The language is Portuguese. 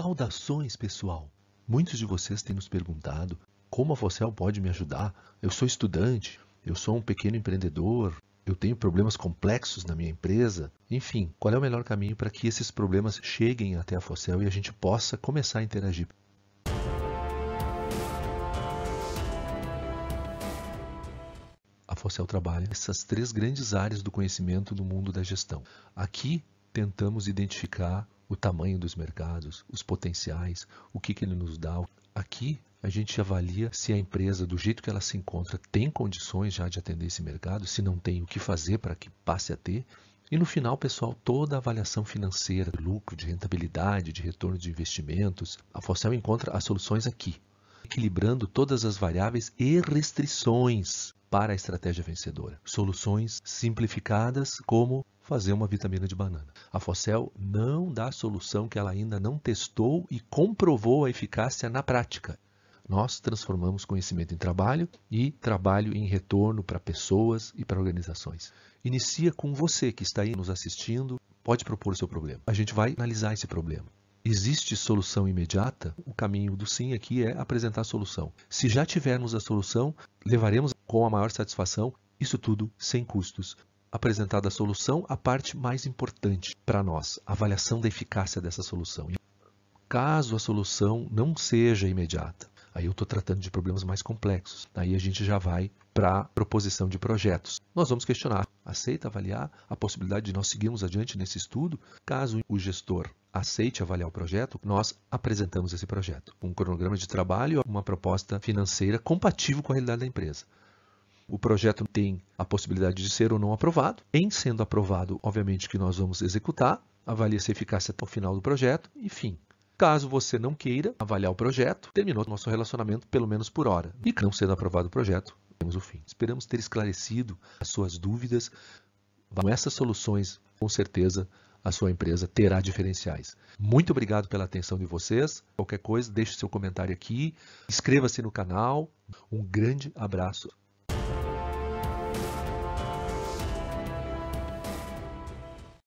Saudações, pessoal! Muitos de vocês têm nos perguntado como a Focel pode me ajudar. Eu sou estudante, eu sou um pequeno empreendedor, eu tenho problemas complexos na minha empresa. Enfim, qual é o melhor caminho para que esses problemas cheguem até a Focel e a gente possa começar a interagir? A Focel trabalha essas três grandes áreas do conhecimento do mundo da gestão. Aqui tentamos identificar o tamanho dos mercados, os potenciais, o que, que ele nos dá. Aqui a gente avalia se a empresa, do jeito que ela se encontra, tem condições já de atender esse mercado, se não tem, o que fazer para que passe a ter. E no final, pessoal, toda a avaliação financeira, de lucro, de rentabilidade, de retorno de investimentos, a Forcel encontra as soluções aqui, equilibrando todas as variáveis e restrições para a estratégia vencedora. Soluções simplificadas como fazer uma vitamina de banana. A Focel não dá solução que ela ainda não testou e comprovou a eficácia na prática. Nós transformamos conhecimento em trabalho e trabalho em retorno para pessoas e para organizações. Inicia com você que está aí nos assistindo, pode propor o seu problema. A gente vai analisar esse problema. Existe solução imediata? O caminho do sim aqui é apresentar a solução. Se já tivermos a solução, levaremos com a maior satisfação isso tudo sem custos, apresentada a solução, a parte mais importante para nós, a avaliação da eficácia dessa solução. Caso a solução não seja imediata, aí eu estou tratando de problemas mais complexos. Aí a gente já vai para a proposição de projetos. Nós vamos questionar, aceita avaliar a possibilidade de nós seguirmos adiante nesse estudo? Caso o gestor aceite avaliar o projeto, nós apresentamos esse projeto. Um cronograma de trabalho, uma proposta financeira compatível com a realidade da empresa. O projeto tem a possibilidade de ser ou não aprovado. Em sendo aprovado, obviamente que nós vamos executar, avalia se eficácia até o final do projeto, enfim. Caso você não queira avaliar o projeto, terminou nosso relacionamento pelo menos por hora. E não sendo aprovado o projeto, temos o fim. Esperamos ter esclarecido as suas dúvidas. Com essas soluções, com certeza, a sua empresa terá diferenciais. Muito obrigado pela atenção de vocês. Qualquer coisa, deixe seu comentário aqui, inscreva-se no canal. Um grande abraço.